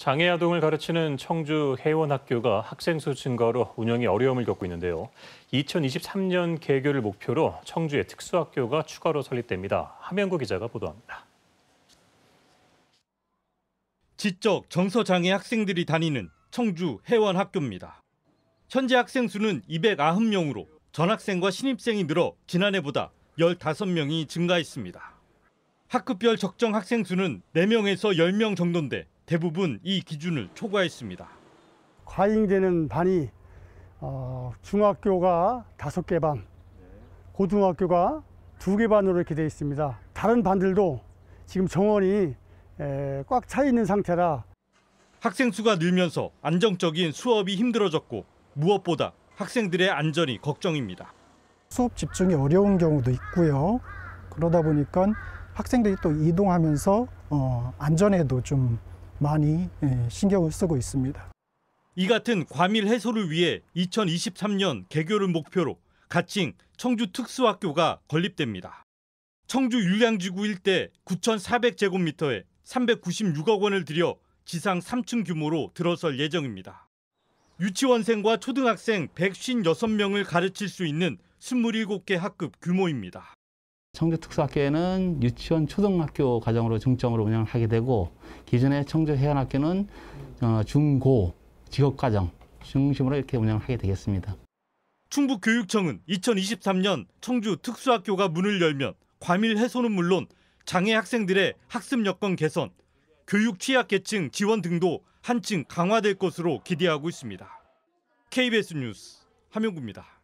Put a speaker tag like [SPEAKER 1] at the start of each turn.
[SPEAKER 1] 장애 아동을 가르치는 청주 해원학교가 학생 수 증가로 운영이 어려움을 겪고 있는데요. 2023년 개교를 목표로 청주의 특수학교가 추가로 설립됩니다. 함영구 기자가 보도합니다. 지적 정서 장애 학생들이 다니는 청주 해원학교입니다. 현재 학생 수는 290명으로 전학생과 신입생이 늘어 지난해보다 15명이 증가했습니다. 학급별 적정 학생 수는 4명에서 10명 정도인데 대부분 이 기준을 초과했습니다. 과잉되는 반이
[SPEAKER 2] 어, 중학교가 다섯 개 반, 고등학교가 두개 반으로 이렇게 돼 있습니다. 다른 반들도 지금 정원이 꽉 차 있는 상태라
[SPEAKER 1] 학생 수가 늘면서 안정적인 수업이 힘들어졌고 무엇보다 학생들의 안전이 걱정입니다.
[SPEAKER 3] 수업 집중이 어려운 경우도 있고요. 그러다 보니까 학생들이 또 이동하면서 어, 안전에도 좀 많이 예, 신경을 쓰고 있습니다.
[SPEAKER 1] 이 같은 과밀 해소를 위해 2023년 개교를 목표로 가칭 청주 특수학교가 건립됩니다. 청주 율량지구 일대 9,400제곱미터에 396억 원을 들여 지상 3층 규모로 들어설 예정입니다. 유치원생과 초등학생 156명을 가르칠 수 있는 27개 학급 규모입니다.
[SPEAKER 4] 청주특수학교에는 유치원 초등학교 과정으로 중점으로 운영을 하게 되고 기존의 청주해안학교는 어, 중고 직업과정 중심으로 이렇게 운영을 하게 되겠습니다.
[SPEAKER 1] 충북교육청은 2023년 청주 특수학교가 문을 열면 과밀 해소는 물론 장애 학생들의 학습 여건 개선, 교육 취약계층 지원 등도 한층 강화될 것으로 기대하고 있습니다. KBS 뉴스 함영구입니다.